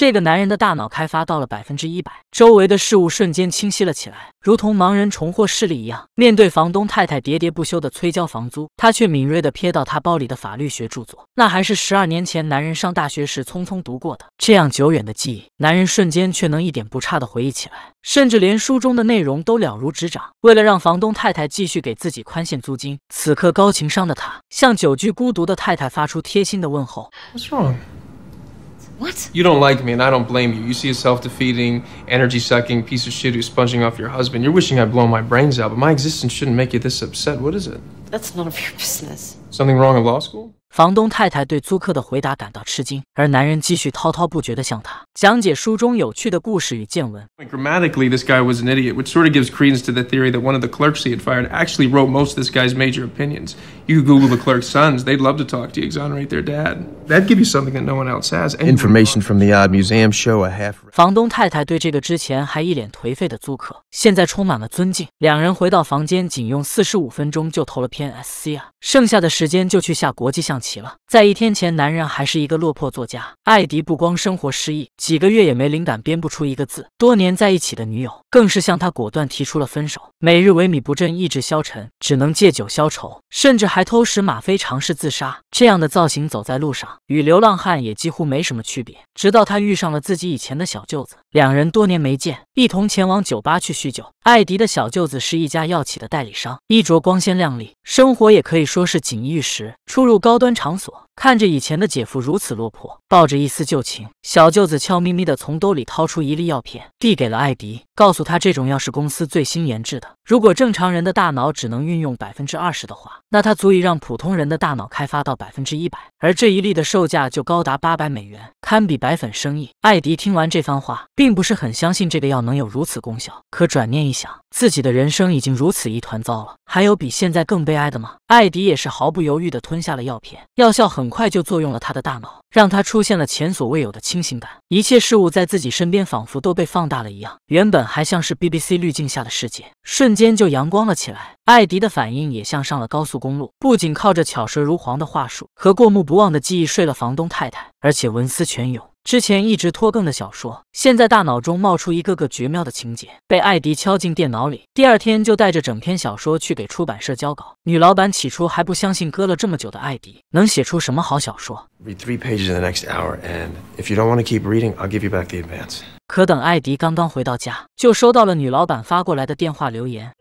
这个男人的大脑开发到了百分之一百，周围的事物瞬间清晰了起来，如同盲人重获视力一样。面对房东太太喋喋不休的催交房租，他却敏锐的瞥到他包里的法律学著作，那还是十二年前男人上大学时匆匆读过的。这样久远的记忆，男人瞬间却能一点不差的回忆起来，甚至连书中的内容都了如指掌。为了让房东太太继续给自己宽限租金，此刻高情商的他向久居孤独的太太发出贴心的问候。What? You don't like me, and I don't blame you. You see a self defeating, energy sucking piece of shit who's sponging off your husband. You're wishing I'd blown my brains out, but my existence shouldn't make you this upset. What is it? That's none of your business. Something wrong in law school? Grammatically, this guy was an idiot, which sort of gives credence to the theory that one of the clerks he had fired actually wrote most of this guy's major opinions. You Google the clerk's sons; they'd love to talk to you, exonerate their dad. That'd give you something that no one else has. Information from the odd museum show a half. 房东太太对这个之前还一脸颓废的租客，现在充满了尊敬。两人回到房间，仅用四十五分钟就投了篇 SC 齐了。在一天前，男人还是一个落魄作家。艾迪不光生活失意，几个月也没灵感，编不出一个字。多年在一起的女友更是向他果断提出了分手。每日萎靡不振，意志消沉，只能借酒消愁，甚至还偷食吗啡尝试自杀。这样的造型走在路上，与流浪汉也几乎没什么区别。直到他遇上了自己以前的小舅子，两人多年没见，一同前往酒吧去叙旧。艾迪的小舅子是一家药企的代理商，衣着光鲜亮丽，生活也可以说是锦衣玉食，出入高端。场所。看着以前的姐夫如此落魄，抱着一丝旧情，小舅子悄咪咪的从兜里掏出一粒药片，递给了艾迪，告诉他这种药是公司最新研制的。如果正常人的大脑只能运用百分之二十的话，那它足以让普通人的大脑开发到百分之一百。而这一粒的售价就高达八百美元，堪比白粉生意。艾迪听完这番话，并不是很相信这个药能有如此功效。可转念一想，自己的人生已经如此一团糟了，还有比现在更悲哀的吗？艾迪也是毫不犹豫的吞下了药片，药效很。很快就作用了他的大脑，让他出现了前所未有的清醒感。一切事物在自己身边仿佛都被放大了一样，原本还像是 BBC 滤镜下的世界，瞬间就阳光了起来。艾迪的反应也像上了高速公路，不仅靠着巧舌如簧的话术和过目不忘的记忆睡了房东太太，而且文思泉涌。之前一直拖更的小说，现在大脑中冒出一个个绝妙的情节，被艾迪敲进电脑里。第二天就带着整篇小说去给出版社交稿。女老板起初还不相信，搁了这么久的艾迪能写出什么好小说。可等艾迪刚刚回到家，就收到了女老板发过来的电话留言。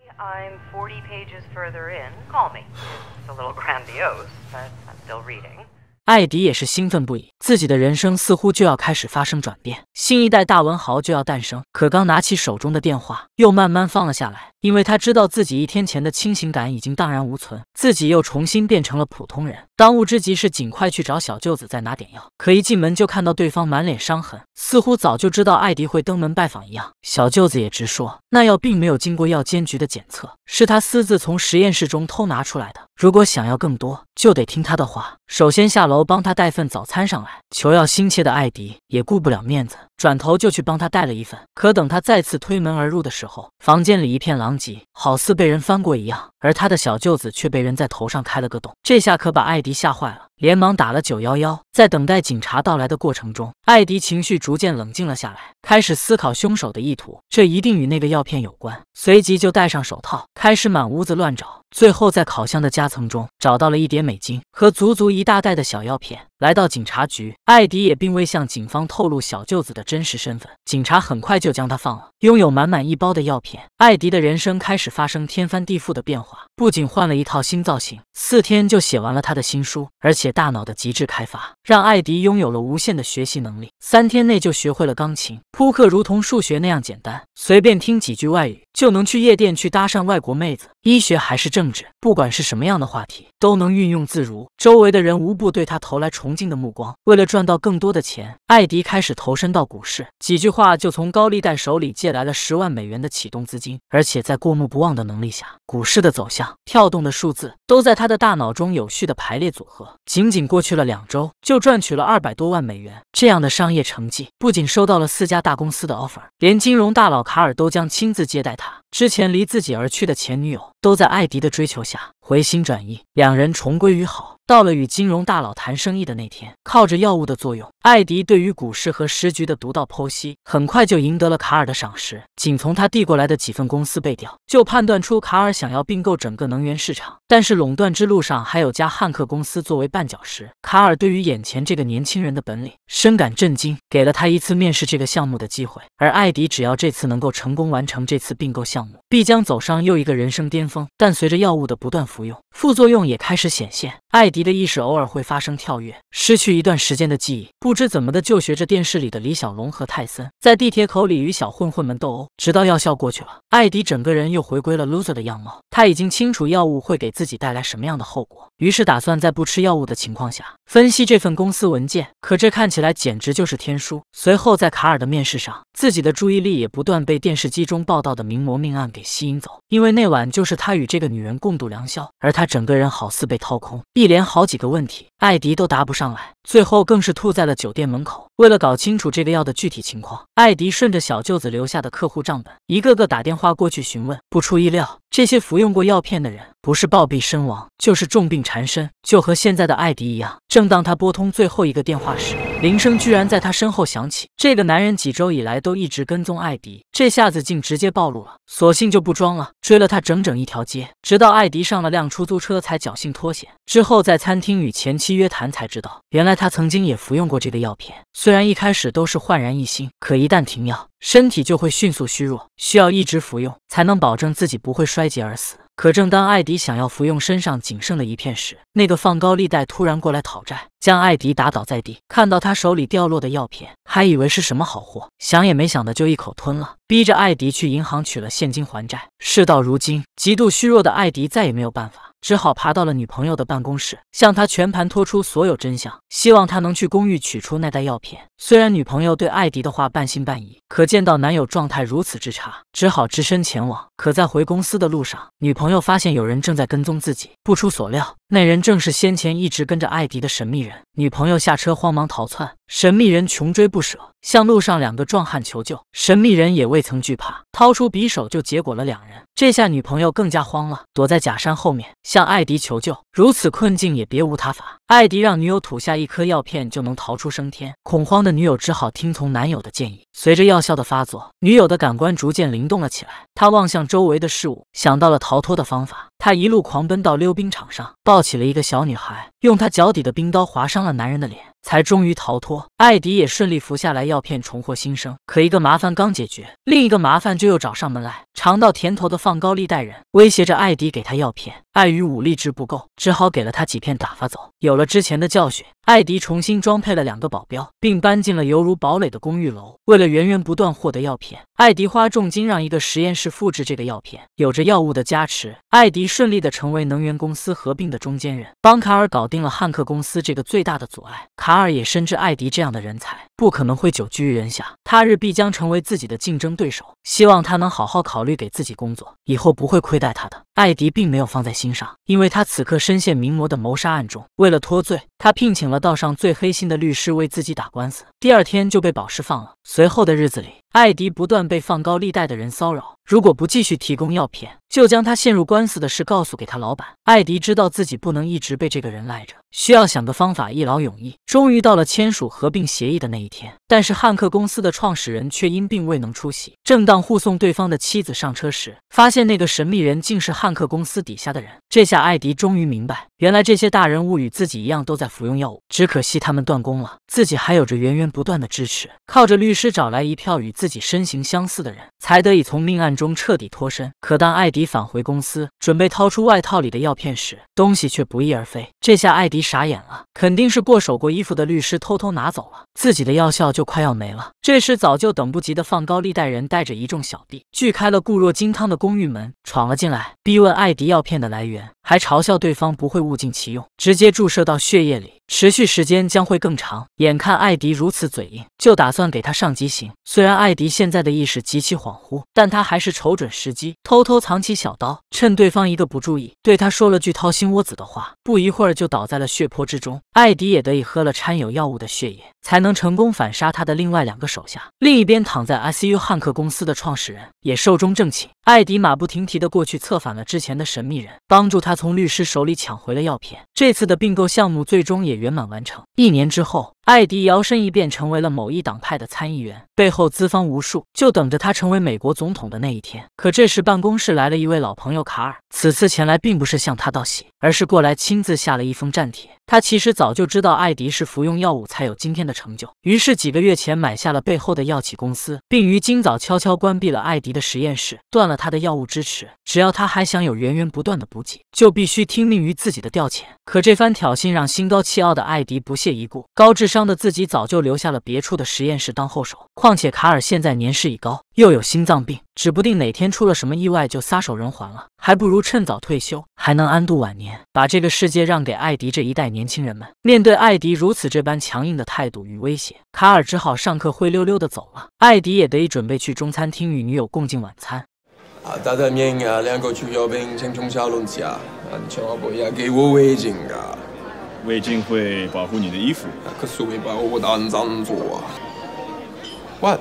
艾迪也是兴奋不已，自己的人生似乎就要开始发生转变，新一代大文豪就要诞生。可刚拿起手中的电话，又慢慢放了下来。因为他知道自己一天前的清醒感已经荡然无存，自己又重新变成了普通人。当务之急是尽快去找小舅子再拿点药。可一进门就看到对方满脸伤痕，似乎早就知道艾迪会登门拜访一样。小舅子也直说，那药并没有经过药监局的检测，是他私自从实验室中偷拿出来的。如果想要更多，就得听他的话。首先下楼帮他带份早餐上来。求药心切的艾迪也顾不了面子，转头就去帮他带了一份。可等他再次推门而入的时候，房间里一片狼。当即好似被人翻过一样，而他的小舅子却被人在头上开了个洞，这下可把艾迪吓坏了，连忙打了九幺幺。在等待警察到来的过程中，艾迪情绪逐渐冷静了下来，开始思考凶手的意图，这一定与那个药片有关。随即就戴上手套，开始满屋子乱找，最后在烤箱的夹层中找到了一叠美金和足足一大袋的小药片。来到警察局，艾迪也并未向警方透露小舅子的真实身份。警察很快就将他放了。拥有满满一包的药片，艾迪的人生开始发生天翻地覆的变化。不仅换了一套新造型，四天就写完了他的新书，而且大脑的极致开发让艾迪拥有了无限的学习能力。三天内就学会了钢琴、扑克，如同数学那样简单。随便听几句外语，就能去夜店去搭讪外国妹子。医学还是政治，不管是什么样的话题，都能运用自如。周围的人无不对他投来崇。崇敬的目光。为了赚到更多的钱，艾迪开始投身到股市。几句话就从高利贷手里借来了十万美元的启动资金，而且在过目不忘的能力下，股市的走向、跳动的数字都在他的大脑中有序的排列组合。仅仅过去了两周，就赚取了二百多万美元。这样的商业成绩，不仅收到了四家大公司的 offer，连金融大佬卡尔都将亲自接待他。之前离自己而去的前女友，都在艾迪的追求下回心转意，两人重归于好。到了与金融大佬谈生意的那天，靠着药物的作用，艾迪对于股市和时局的独到剖析，很快就赢得了卡尔的赏识。仅从他递过来的几份公司背调，就判断出卡尔想要并购整个能源市场，但是垄断之路上还有家汉克公司作为绊脚石。卡尔对于眼前这个年轻人的本领深感震惊，给了他一次面试这个项目的机会。而艾迪只要这次能够成功完成这次并购项目，必将走上又一个人生巅峰。但随着药物的不断服用，副作用也开始显现，艾迪。你的意识偶尔会发生跳跃，失去一段时间的记忆。不知怎么的，就学着电视里的李小龙和泰森，在地铁口里与小混混们斗殴。直到药效过去了，艾迪整个人又回归了 loser 的样貌。他已经清楚药物会给自己带来什么样的后果，于是打算在不吃药物的情况下分析这份公司文件。可这看起来简直就是天书。随后在卡尔的面试上，自己的注意力也不断被电视机中报道的名模命案给吸引走，因为那晚就是他与这个女人共度良宵。而他整个人好似被掏空，一脸。好几个问题，艾迪都答不上来，最后更是吐在了酒店门口。为了搞清楚这个药的具体情况，艾迪顺着小舅子留下的客户账本，一个个打电话过去询问。不出意料，这些服用过药片的人，不是暴毙身亡，就是重病缠身，就和现在的艾迪一样。正当他拨通最后一个电话时，铃声居然在他身后响起。这个男人几周以来都一直跟踪艾迪，这下子竟直接暴露了。索性就不装了，追了他整整一条街，直到艾迪上了辆出租车才侥幸脱险。之后在餐厅与前妻约谈，才知道原来他曾经也服用过这个药片。虽然一开始都是焕然一新，可一旦停药，身体就会迅速虚弱，需要一直服用才能保证自己不会衰竭而死。可正当艾迪想要服用身上仅剩的一片时，那个放高利贷突然过来讨债，将艾迪打倒在地。看到他手里掉落的药片，还以为是什么好货，想也没想的就一口吞了，逼着艾迪去银行取了现金还债。事到如今，极度虚弱的艾迪再也没有办法。只好爬到了女朋友的办公室，向她全盘托出所有真相，希望她能去公寓取出那袋药片。虽然女朋友对艾迪的话半信半疑，可见到男友状态如此之差，只好只身前往。可在回公司的路上，女朋友发现有人正在跟踪自己，不出所料。那人正是先前一直跟着艾迪的神秘人。女朋友下车，慌忙逃窜。神秘人穷追不舍，向路上两个壮汉求救。神秘人也未曾惧怕，掏出匕首就结果了两人。这下女朋友更加慌了，躲在假山后面向艾迪求救。如此困境也别无他法，艾迪让女友吐下一颗药片就能逃出升天。恐慌的女友只好听从男友的建议。随着药效的发作，女友的感官逐渐灵动了起来。她望向周围的事物，想到了逃脱的方法。他一路狂奔到溜冰场上，抱起了一个小女孩，用他脚底的冰刀划伤了男人的脸。才终于逃脱，艾迪也顺利服下来药片，重获新生。可一个麻烦刚解决，另一个麻烦就又找上门来。尝到甜头的放高利贷人威胁着艾迪给他药片，碍于武力值不够，只好给了他几片打发走。有了之前的教训，艾迪重新装配了两个保镖，并搬进了犹如堡垒的公寓楼。为了源源不断获得药片，艾迪花重金让一个实验室复制这个药片。有着药物的加持，艾迪顺利的成为能源公司合并的中间人，帮卡尔搞定了汉克公司这个最大的阻碍。卡尔也深知，艾迪这样的人才不可能会久居于人下。他日必将成为自己的竞争对手，希望他能好好考虑给自己工作，以后不会亏待他的。艾迪并没有放在心上，因为他此刻深陷名模的谋杀案中，为了脱罪，他聘请了道上最黑心的律师为自己打官司。第二天就被保释放了。随后的日子里，艾迪不断被放高利贷的人骚扰，如果不继续提供药片，就将他陷入官司的事告诉给他老板。艾迪知道自己不能一直被这个人赖着，需要想个方法一劳永逸。终于到了签署合并协议的那一天，但是汉克公司的。创始人却因病未能出席。正当护送对方的妻子上车时，发现那个神秘人竟是汉克公司底下的人。这下艾迪终于明白。原来这些大人物与自己一样都在服用药物，只可惜他们断供了，自己还有着源源不断的支持。靠着律师找来一票与自己身形相似的人，才得以从命案中彻底脱身。可当艾迪返回公司，准备掏出外套里的药片时，东西却不翼而飞。这下艾迪傻眼了，肯定是过手过衣服的律师偷偷拿走了。自己的药效就快要没了。这时，早就等不及的放高利贷人带着一众小弟，锯开了固若金汤的公寓门，闯了进来，逼问艾迪药片的来源。还嘲笑对方不会物尽其用，直接注射到血液里。持续时间将会更长。眼看艾迪如此嘴硬，就打算给他上极刑。虽然艾迪现在的意识极其恍惚，但他还是瞅准时机，偷偷藏起小刀，趁对方一个不注意，对他说了句掏心窝子的话。不一会儿就倒在了血泊之中。艾迪也得以喝了掺有药物的血液，才能成功反杀他的另外两个手下。另一边，躺在 ICU 汉克公司的创始人也寿终正寝。艾迪马不停蹄的过去策反了之前的神秘人，帮助他从律师手里抢回了药片。这次的并购项目最终也。圆满完成。一年之后。艾迪摇身一变成为了某一党派的参议员，背后资方无数，就等着他成为美国总统的那一天。可这时，办公室来了一位老朋友卡尔，此次前来并不是向他道喜，而是过来亲自下了一封战帖。他其实早就知道艾迪是服用药物才有今天的成就，于是几个月前买下了背后的药企公司，并于今早悄悄关闭了艾迪的实验室，断了他的药物支持。只要他还想有源源不断的补给，就必须听命于自己的调遣。可这番挑衅让心高气傲的艾迪不屑一顾，高智商。伤的自己早就留下了别处的实验室当后手，况且卡尔现在年事已高，又有心脏病，指不定哪天出了什么意外就撒手人寰了，还不如趁早退休，还能安度晚年，把这个世界让给艾迪这一代年轻人们。面对艾迪如此这般强硬的态度与威胁，卡尔只好上课灰溜溜的走了。艾迪也得以准备去中餐厅与女友共进晚餐。围巾会保护你的衣服。可是我把 What?